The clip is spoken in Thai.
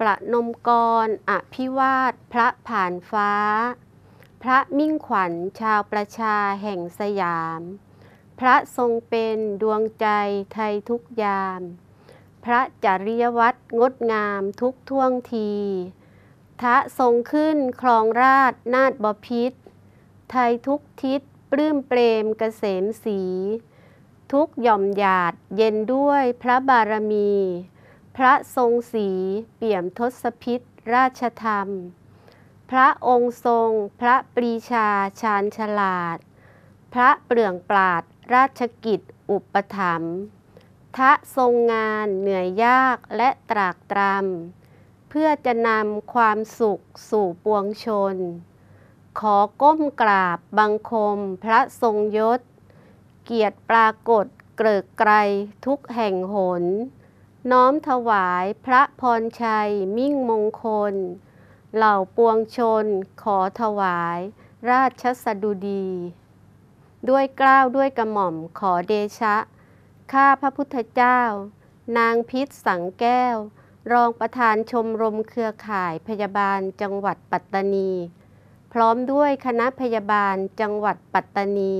ประนมกร อภิวาทพระผ่านฟ้า พระมิ่งขวัญชาวประชาแห่งสยาม พระทรงเป็นดวงใจไทยทุกยาม พระจริยวัตรงดงามทุกท่วงทีทะทรงขึ้นคลองราชนาฏบพิษไทยทุกทิศปลื้มเปรมเกษมสี ทุกหย่อมหยาดเย็นด้วยพระบารมีพระทรงสีเปี่ยมทศพิษราชธรรม พระองค์ทรงพระปรีชาชาญฉลาด พระเปลืองปราดราชกิจอุปถัมภ์ทะทรงงานเหนื่อยยากและตรากตรำ เพื่อจะนำความสุขสู่ปวงชน ขอก้มกราบ บังคม พระทรงยศ เกียรติปรากฏเกลิกไกลทุกแห่งหนน้อมถวายพระพรชัยมิ่งมงคล เหล่าปวงชนขอถวายราชสดุดี ด้วยกล้าวด้วยกระหม่อมขอเดชะ ข้าพระพุทธเจ้า นางพิษสังแก้ว รองประธานชมรมเครือข่ายพยาบาลจังหวัดปัตตานี พร้อมด้วยคณะพยาบาลจังหวัดปัตตานี